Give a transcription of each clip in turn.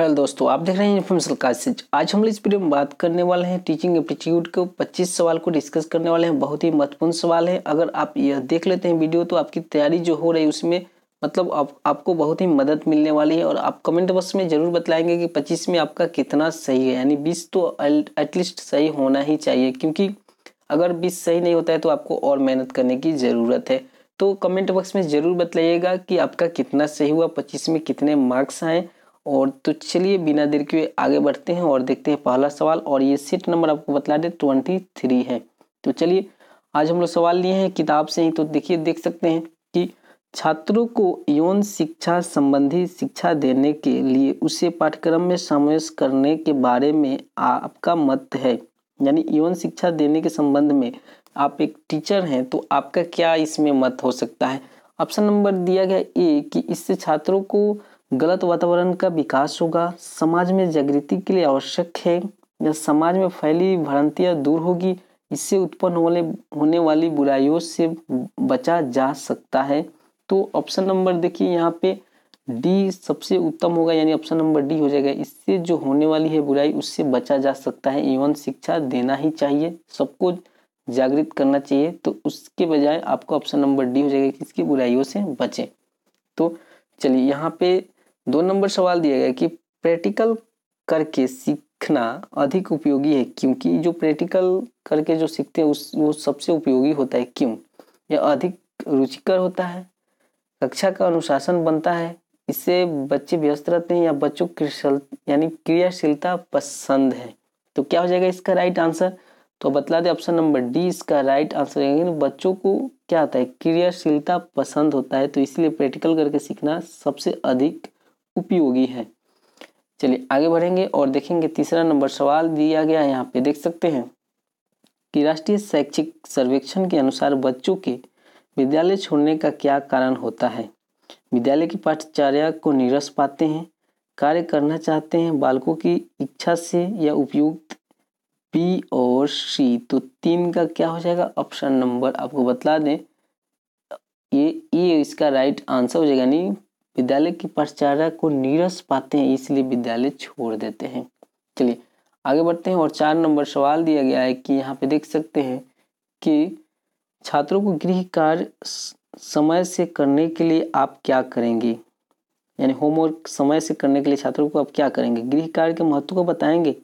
hello दोस्तों आप देख रहे हैं इन्फॉर्मेशन काशिज आज हम इस वीडियो में बात करने वाले हैं टीचिंग एप्टीट्यूड के 25 सवाल को डिस्कस करने वाले हैं बहुत ही महत्वपूर्ण सवाल है अगर आप यह देख लेते हैं वीडियो तो आपकी तैयारी जो हो रही है उसमें मतलब आप, आपको बहुत ही मदद मिलने वाली है और आप कमेंट बॉक्स में ज़रूर बताएंगे कि पच्चीस में आपका कितना सही है यानी बीस तो एटलीस्ट सही होना ही चाहिए क्योंकि अगर बीस सही नहीं होता है तो आपको और मेहनत करने की ज़रूरत है तो कमेंट बॉक्स में ज़रूर बताइएगा कि आपका कितना सही हुआ पच्चीस में कितने मार्क्स आएँ और तो चलिए बिना देर के आगे बढ़ते हैं और देखते हैं पहला सवाल और ये सीट नंबर आपको बतला दें ट्वेंटी थ्री है तो चलिए आज हम लोग सवाल लिए हैं किताब से ही तो देखिए देख सकते हैं कि छात्रों को यौन शिक्षा संबंधी शिक्षा देने के लिए उसे पाठ्यक्रम में समावेश करने के बारे में आपका मत है यानी यौन शिक्षा देने के संबंध में आप एक टीचर हैं तो आपका क्या इसमें मत हो सकता है ऑप्शन नंबर दिया गया ए कि इससे छात्रों को गलत वातावरण का विकास होगा समाज में जागृति के लिए आवश्यक है या समाज में फैली भ्रांतियाँ दूर होगी इससे उत्पन्न होने होने वाली बुराइयों से बचा जा सकता है तो ऑप्शन नंबर देखिए यहाँ पे डी सबसे उत्तम होगा यानी ऑप्शन नंबर डी हो जाएगा इससे जो होने वाली है बुराई उससे बचा जा सकता है इवन शिक्षा देना ही चाहिए सबको जागृत करना चाहिए तो उसके बजाय आपको ऑप्शन नंबर डी हो जाएगा कि इसकी बुराइयों से बचें तो चलिए यहाँ पे दो नंबर सवाल दिया गया कि प्रैक्टिकल करके सीखना अधिक उपयोगी है क्योंकि जो प्रैक्टिकल करके जो सीखते हैं उस वो सबसे उपयोगी होता है क्यों यह अधिक रुचिकर होता है कक्षा का अनुशासन बनता है इससे बच्चे व्यस्त रहते हैं या बच्चों क्रिशल यानी क्रियाशीलता पसंद है तो क्या हो जाएगा इसका राइट आंसर तो बतला दें ऑप्शन नंबर डी इसका राइट आंसर बच्चों को क्या होता है क्रियाशीलता पसंद होता है तो इसलिए प्रैक्टिकल करके सीखना सबसे अधिक उपयोगी है चलिए आगे बढ़ेंगे और देखेंगे तीसरा नंबर सवाल दिया गया है यहाँ पे देख सकते हैं कि राष्ट्रीय शैक्षिक सर्वेक्षण के अनुसार बच्चों के विद्यालय छोड़ने का क्या कारण होता है विद्यालय की पाठचर्या को निरस पाते हैं कार्य करना चाहते हैं बालकों की इच्छा से या उपयुक्त बी और सी तो तीन का क्या हो जाएगा ऑप्शन नंबर आपको बतला दें ये ये इसका राइट आंसर हो जाएगा यानी विद्यालय की प्रचारा को नीरस पाते हैं इसलिए विद्यालय छोड़ देते हैं चलिए आगे बढ़ते हैं और चार नंबर सवाल दिया गया है कि यहाँ पे देख सकते हैं कि छात्रों को गृह कार्य समय से करने के लिए आप क्या करेंगे यानी होमवर्क समय से करने के लिए छात्रों को आप क्या करेंगे गृह कार्य के महत्व को बताएंगे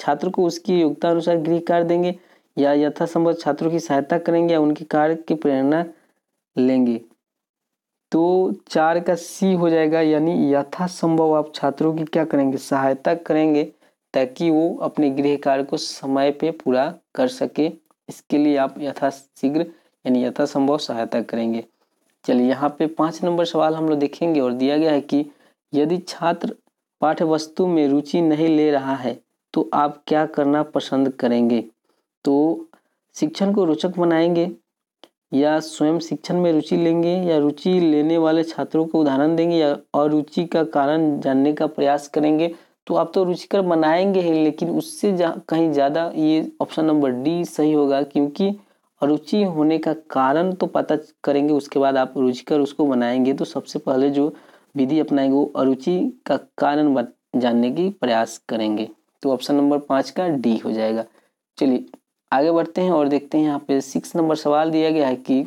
छात्र को उसकी योग्यता अनुसार गृह कार्य देंगे या यथासंभव छात्रों की सहायता करेंगे या उनके कार्य की प्रेरणा लेंगे तो चार का सी हो जाएगा यानी यथासंभव आप छात्रों की क्या करेंगे सहायता करेंगे ताकि वो अपने गृह कार्य को समय पे पूरा कर सके इसके लिए आप यथाशीघ्र यानी यथासंभव सहायता करेंगे चलिए यहाँ पे पाँच नंबर सवाल हम लोग देखेंगे और दिया गया है कि यदि छात्र पाठ्य वस्तु में रुचि नहीं ले रहा है तो आप क्या करना पसंद करेंगे तो शिक्षण को रोचक बनाएंगे या स्वयं शिक्षण में रुचि लेंगे या रुचि लेने वाले छात्रों को उदाहरण देंगे या और रुचि का कारण जानने का प्रयास करेंगे तो आप तो रुचिकर बनाएंगे ही लेकिन उससे जा, कहीं ज़्यादा ये ऑप्शन नंबर डी सही होगा क्योंकि रुचि होने का कारण तो पता करेंगे उसके बाद आप रुचिकर उसको बनाएंगे तो सबसे पहले जो विधि अपनाएंगे वो अरुचि का कारण जानने की प्रयास करेंगे तो ऑप्शन नंबर पाँच का डी हो जाएगा चलिए आगे बढ़ते हैं और देखते हैं यहाँ पे सिक्स नंबर सवाल दिया गया है कि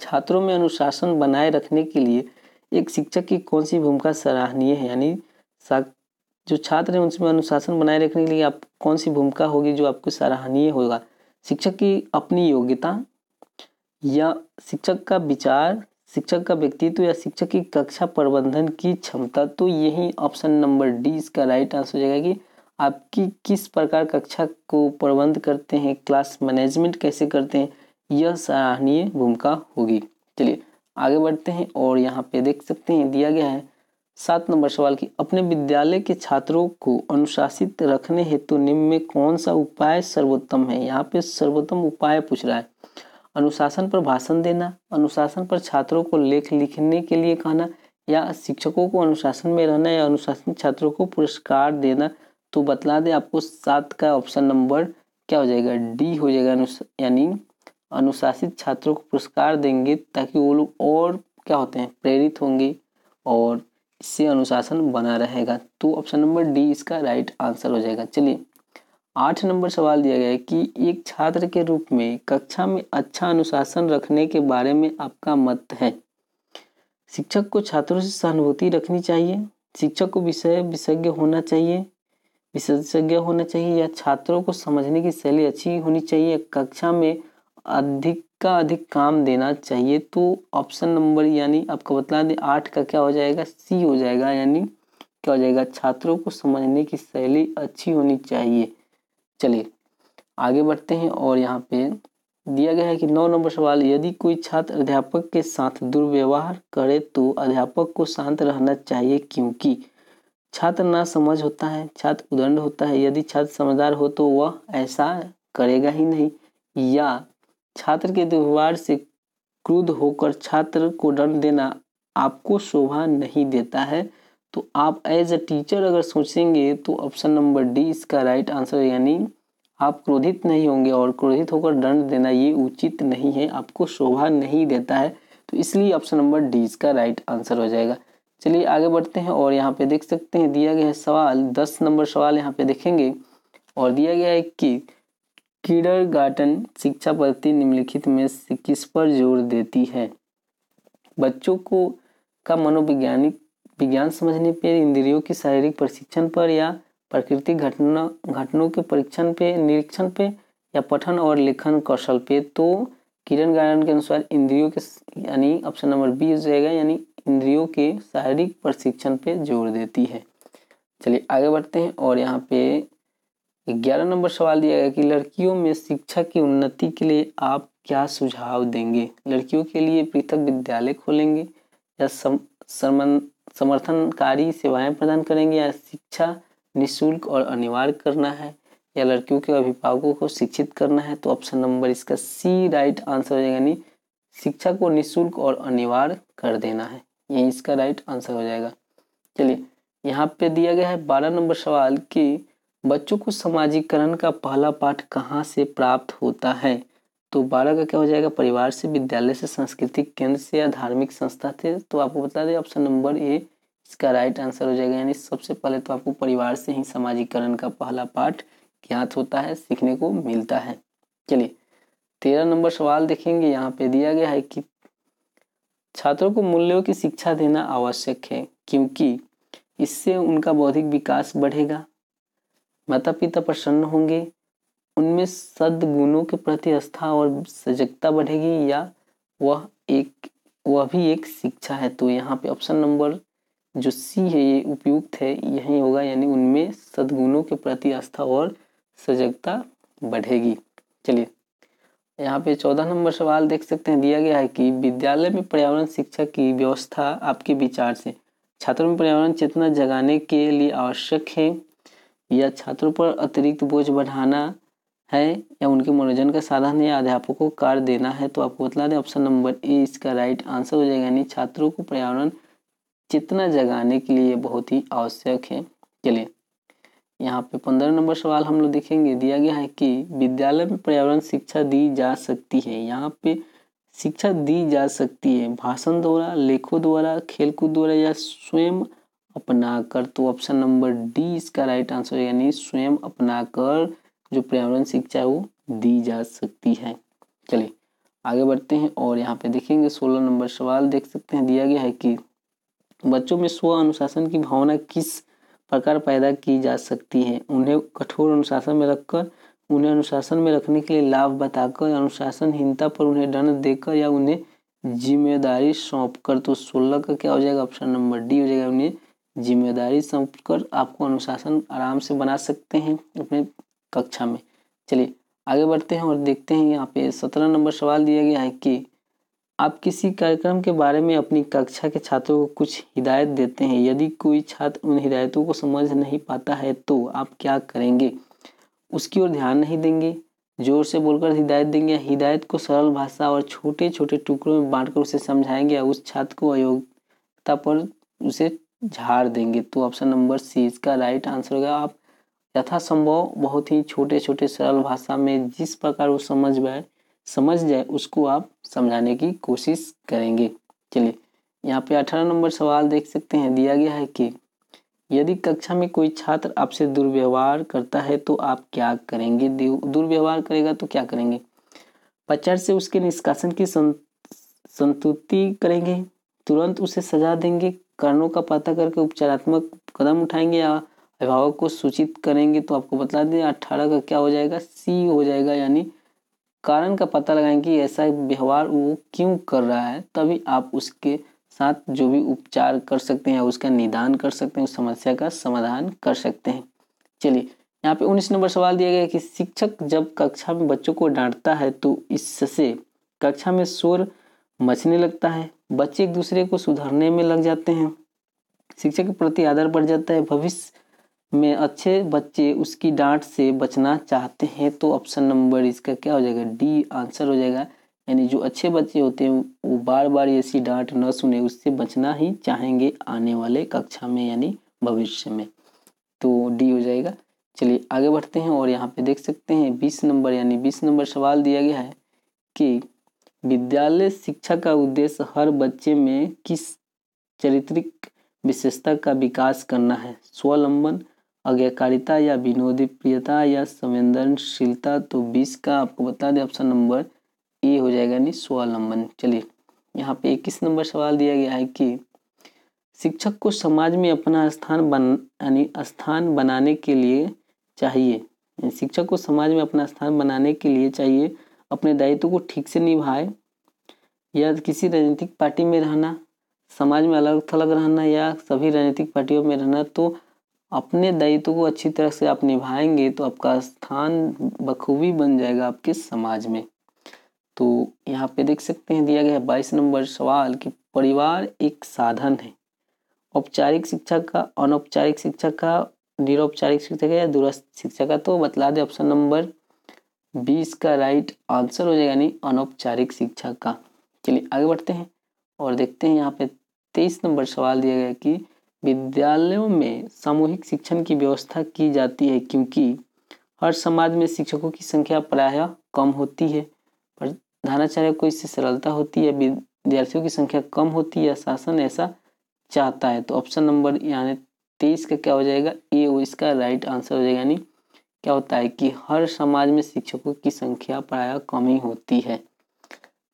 छात्रों में अनुशासन बनाए रखने के लिए एक शिक्षक की कौन सी भूमिका सराहनीय है यानी जो छात्र हैं उनमें अनुशासन बनाए रखने के लिए आप कौन सी भूमिका होगी जो आपको सराहनीय होगा शिक्षक की अपनी योग्यता या शिक्षक का विचार शिक्षक का व्यक्तित्व या शिक्षक की कक्षा प्रबंधन की क्षमता तो यही ऑप्शन नंबर डी इसका राइट आंसर हो जाएगा कि आपकी किस प्रकार कक्षा को प्रबंध करते हैं क्लास मैनेजमेंट कैसे करते हैं यह सराहनीय भूमिका होगी चलिए आगे बढ़ते हैं और यहाँ पे देख सकते हैं दिया गया है सात नंबर सवाल की अपने विद्यालय के छात्रों को अनुशासित रखने हेतु तो निम्न में कौन सा उपाय सर्वोत्तम है यहाँ पे सर्वोत्तम उपाय पूछ रहा है अनुशासन पर भाषण देना अनुशासन पर छात्रों को लेख लिखने के लिए कहना या शिक्षकों को अनुशासन में रहना या अनुशासन छात्रों को पुरस्कार देना तो बतला दे आपको सात का ऑप्शन नंबर क्या हो जाएगा डी हो जाएगा अनु यानी अनुशासित छात्रों को पुरस्कार देंगे ताकि वो लोग और क्या होते हैं प्रेरित होंगे और इससे अनुशासन बना रहेगा तो ऑप्शन नंबर डी इसका राइट आंसर हो जाएगा चलिए आठ नंबर सवाल दिया गया है कि एक छात्र के रूप में कक्षा में अच्छा अनुशासन रखने के बारे में आपका मत है शिक्षक को छात्रों से सहानुभूति रखनी चाहिए शिक्षक को विषय विशेषज्ञ होना चाहिए विशेषज्ञ होना चाहिए या छात्रों को समझने की शैली अच्छी होनी चाहिए कक्षा में अधिक का अधिक काम देना चाहिए तो ऑप्शन नंबर यानी आपको बतला दें आठ का क्या हो जाएगा सी हो जाएगा यानी क्या हो जाएगा छात्रों को समझने की शैली अच्छी होनी चाहिए चलिए आगे बढ़ते हैं और यहाँ पे दिया गया है कि नौ नंबर सवाल यदि कोई छात्र अध्यापक के साथ दुर्व्यवहार करे तो अध्यापक को शांत रहना चाहिए क्योंकि छात्र ना समझ होता है छात्र उदंड होता है यदि छात्र समझदार हो तो वह ऐसा करेगा ही नहीं या छात्र के व्यवहार से क्रुद्ध होकर छात्र को दंड देना आपको शोभा नहीं देता है तो आप एज अ टीचर अगर सोचेंगे तो ऑप्शन नंबर डी इसका राइट आंसर यानी आप क्रोधित नहीं होंगे और क्रोधित होकर दंड देना ये उचित नहीं है आपको शोभा नहीं देता है तो इसलिए ऑप्शन नंबर डी इसका राइट आंसर हो जाएगा चलिए आगे बढ़ते हैं और यहाँ पे देख सकते हैं दिया गया है सवाल दस नंबर सवाल यहाँ पे देखेंगे और दिया गया है कि किडर गार्टन शिक्षा पद्धति निम्नलिखित में से किस पर जोर देती है बच्चों को का मनोवैज्ञानिक विज्ञान समझने पर इंद्रियों की शारीरिक प्रशिक्षण पर या प्राकृतिक घटना घटनों के परीक्षण पे निरीक्षण पे या पठन और लेखन कौशल पे तो किरण गार्डन के अनुसार इंद्रियों के यानी ऑप्शन नंबर बी हो जाएगा यानी इंद्रियों के शारीरिक प्रशिक्षण पे जोर देती है चलिए आगे बढ़ते हैं और यहाँ पे ग्यारह नंबर सवाल दिया गया कि लड़कियों में शिक्षा की उन्नति के लिए आप क्या सुझाव देंगे लड़कियों के लिए पृथक विद्यालय खोलेंगे या सम, समर्थनकारी सेवाएं प्रदान करेंगे या शिक्षा निःशुल्क और अनिवार्य करना है या लड़कियों के अभिभावकों को शिक्षित करना है तो ऑप्शन नंबर इसका सी राइट आंसर हो जाएगा यानी शिक्षा को निःशुल्क और अनिवार्य कर देना है यही इसका राइट आंसर हो जाएगा चलिए यहाँ पे दिया गया है बारह नंबर सवाल कि बच्चों को समाजीकरण का पहला पाठ कहाँ से प्राप्त होता है तो बारह का क्या हो जाएगा परिवार से विद्यालय से सांस्कृतिक केंद्र से या धार्मिक संस्था से तो आपको बता दें ऑप्शन नंबर ए इसका राइट आंसर हो जाएगा यानी सबसे पहले तो आपको परिवार से ही सामाजिकरण का पहला पाठ ज्ञात होता है सीखने को मिलता है चलिए तेरह नंबर सवाल देखेंगे यहाँ पे दिया गया है कि छात्रों को मूल्यों की शिक्षा देना आवश्यक है क्योंकि इससे उनका बौद्धिक विकास बढ़ेगा माता पिता प्रसन्न होंगे उनमें सद्गुणों के प्रति आस्था और सजगता बढ़ेगी या वह एक वह भी एक शिक्षा है तो यहाँ पे ऑप्शन नंबर जो सी है ये उपयुक्त है यही होगा यानी उनमें सद्गुणों के प्रति आस्था और सजगता बढ़ेगी चलिए यहाँ पे चौदह नंबर सवाल देख सकते हैं दिया गया है कि विद्यालय में पर्यावरण शिक्षा की व्यवस्था आपके विचार से छात्रों में पर्यावरण चेतना जगाने के लिए आवश्यक है या छात्रों पर अतिरिक्त बोझ बढ़ाना है या उनके मनोरंजन का साधन या अध्यापकों को कार्य देना है तो आपको बतला दें ऑप्शन नंबर ए इसका राइट आंसर हो जाएगा यानी छात्रों को पर्यावरण चेतना जगाने के लिए बहुत ही आवश्यक है चलिए यहाँ पे पंद्रह नंबर सवाल हम लोग देखेंगे दिया गया है कि विद्यालय में पर्यावरण शिक्षा दी जा सकती है यहाँ पे शिक्षा दी जा सकती है भाषण द्वारा लेखों द्वारा खेलकूद द्वारा या स्वयं अपना कर तो ऑप्शन नंबर डी इसका राइट आंसर यानी स्वयं अपना कर जो पर्यावरण शिक्षा है वो दी जा सकती है चलिए आगे बढ़ते हैं और यहाँ पे देखेंगे सोलह नंबर सवाल देख सकते हैं दिया गया है कि बच्चों में स्व अनुशासन की भावना किस प्रकार पैदा की जा सकती है उन्हें कठोर अनुशासन में रखकर उन्हें अनुशासन में रखने के लिए लाभ बताकर अनुशासनहीनता पर उन्हें दंड देकर या उन्हें जिम्मेदारी सौंप कर तो सोलह का क्या हो जाएगा ऑप्शन नंबर डी हो जाएगा उन्हें जिम्मेदारी सौंप कर आपको अनुशासन आराम से बना सकते हैं अपने कक्षा में चलिए आगे बढ़ते हैं और देखते हैं यहाँ पे सत्रह नंबर सवाल दिया गया है कि आप किसी कार्यक्रम के बारे में अपनी कक्षा के छात्रों को कुछ हिदायत देते हैं यदि कोई छात्र उन हिदायतों को समझ नहीं पाता है तो आप क्या करेंगे उसकी ओर ध्यान नहीं देंगे जोर से बोलकर हिदायत देंगे या हिदायत को सरल भाषा और छोटे छोटे टुकड़ों में बांटकर उसे समझाएंगे या उस छात्र को अयोग्यता पर उसे झाड़ देंगे तो ऑप्शन नंबर सी इसका राइट आंसर होगा आप यथासंभव बहुत ही छोटे छोटे सरल भाषा में जिस प्रकार वो समझ पाए समझ जाए उसको आप समझाने की कोशिश करेंगे चलिए यहाँ पे अठारह नंबर सवाल देख सकते हैं दिया गया है कि यदि कक्षा में कोई छात्र आपसे दुर्व्यवहार करता है तो आप क्या करेंगे दुर्व्यवहार करेगा तो क्या करेंगे पचर से उसके निष्कासन की संतुति करेंगे तुरंत उसे सजा देंगे कारणों का पता करके उपचारात्मक कदम उठाएंगे या अभिभावक को सूचित करेंगे तो आपको बता दें अट्ठारह का क्या हो जाएगा सी हो जाएगा यानी कारण का पता लगाएं कि ऐसा व्यवहार वो क्यों कर रहा है तभी आप उसके साथ जो भी उपचार कर सकते हैं उसका निदान कर सकते हैं उस समस्या का समाधान कर सकते हैं चलिए यहाँ पे उन्नीस नंबर सवाल दिया गया कि शिक्षक जब कक्षा में बच्चों को डांटता है तो इससे कक्षा में शोर मचने लगता है बच्चे एक दूसरे को सुधारने में लग जाते हैं शिक्षक के प्रति आदर बढ़ जाता है भविष्य में अच्छे बच्चे उसकी डांट से बचना चाहते हैं तो ऑप्शन नंबर इसका क्या हो जाएगा डी आंसर हो जाएगा यानी जो अच्छे बच्चे होते हैं वो बार बार ऐसी डांट न सुने उससे बचना ही चाहेंगे आने वाले कक्षा में यानी भविष्य में तो डी हो जाएगा चलिए आगे बढ़ते हैं और यहाँ पे देख सकते हैं बीस नंबर यानी बीस नंबर सवाल दिया गया है कि विद्यालय शिक्षा का उद्देश्य हर बच्चे में किस चरित्रिक विशेषता का विकास करना है स्वलंबन अज्ञाकारिता या विनोदी प्रियता या संवेदनशीलता तो बीस का आपको बता दें ऑप्शन नंबर ए हो जाएगा यानी स्वालंबन चलिए यहाँ पे इक्कीस नंबर सवाल दिया गया है कि शिक्षक को समाज में अपना स्थान बन यानी स्थान बनाने के लिए चाहिए शिक्षक को समाज में अपना स्थान बनाने के लिए चाहिए अपने दायित्व को ठीक से निभाए या किसी राजनीतिक पार्टी में रहना समाज में अलग थलग रहना या सभी राजनीतिक पार्टियों में रहना तो अपने दायित्व को अच्छी तरह से आप निभाएंगे तो आपका स्थान बखूबी बन जाएगा आपके समाज में तो यहाँ पे देख सकते हैं दिया गया है बाईस नंबर सवाल कि परिवार एक साधन है औपचारिक शिक्षा का अनौपचारिक शिक्षा का निरौपचारिक शिक्षा का या दूरस्थ शिक्षा का तो बतला दे ऑप्शन नंबर बीस का राइट आंसर हो जाएगा यानी अनौपचारिक शिक्षा का चलिए आगे बढ़ते हैं और देखते हैं यहाँ पे तेईस नंबर सवाल दिया गया कि विद्यालयों में सामूहिक शिक्षण की व्यवस्था की जाती है क्योंकि हर समाज में शिक्षकों की संख्या प्रायः कम होती है प्रधानाचार्य को इससे सरलता होती है विद्यार्थियों की संख्या कम होती है शासन ऐसा चाहता है तो ऑप्शन नंबर यानी तेईस का क्या हो जाएगा ए वो इसका राइट आंसर हो जाएगा यानी क्या होता है कि हर समाज में शिक्षकों की संख्या प्रायः कम ही होती है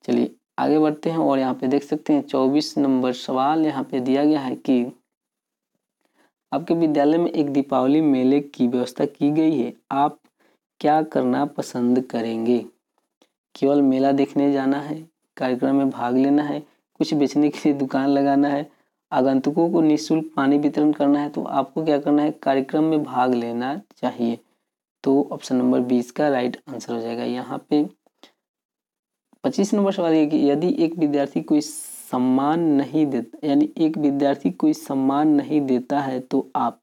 चलिए आगे बढ़ते हैं और यहाँ पे देख सकते हैं चौबीस नंबर सवाल यहाँ पे दिया गया है कि आपके विद्यालय में एक दीपावली मेले की व्यवस्था की गई है आप क्या करना पसंद करेंगे केवल मेला देखने जाना है कार्यक्रम में भाग लेना है कुछ बेचने के लिए दुकान लगाना है आगंतुकों को निःशुल्क पानी वितरण करना है तो आपको क्या करना है कार्यक्रम में भाग लेना चाहिए तो ऑप्शन नंबर बीस का राइट आंसर हो जाएगा यहाँ पे पच्चीस नंबर सवाल ये कि यदि एक विद्यार्थी कोई सम्मान नहीं देता यानी एक विद्यार्थी कोई सम्मान नहीं देता है तो आप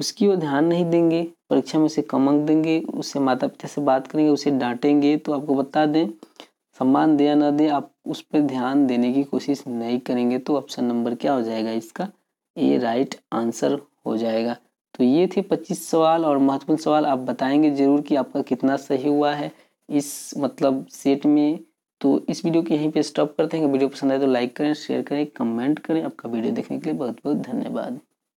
उसकी वो ध्यान नहीं देंगे परीक्षा में उसे कम अंक देंगे उससे माता पिता से बात करेंगे उसे डांटेंगे तो आपको बता दें सम्मान दें या ना दें आप उस पर ध्यान देने की कोशिश नहीं करेंगे तो ऑप्शन नंबर क्या हो जाएगा इसका ए राइट आंसर हो जाएगा तो ये थे पच्चीस सवाल और महत्वपूर्ण सवाल आप बताएंगे ज़रूर कि आपका कितना सही हुआ है इस मतलब सेट में तो इस वीडियो को यहीं पे स्टॉप करते हैं वीडियो पसंद आए तो लाइक करें शेयर करें कमेंट करें आपका वीडियो देखने के लिए बहुत बहुत धन्यवाद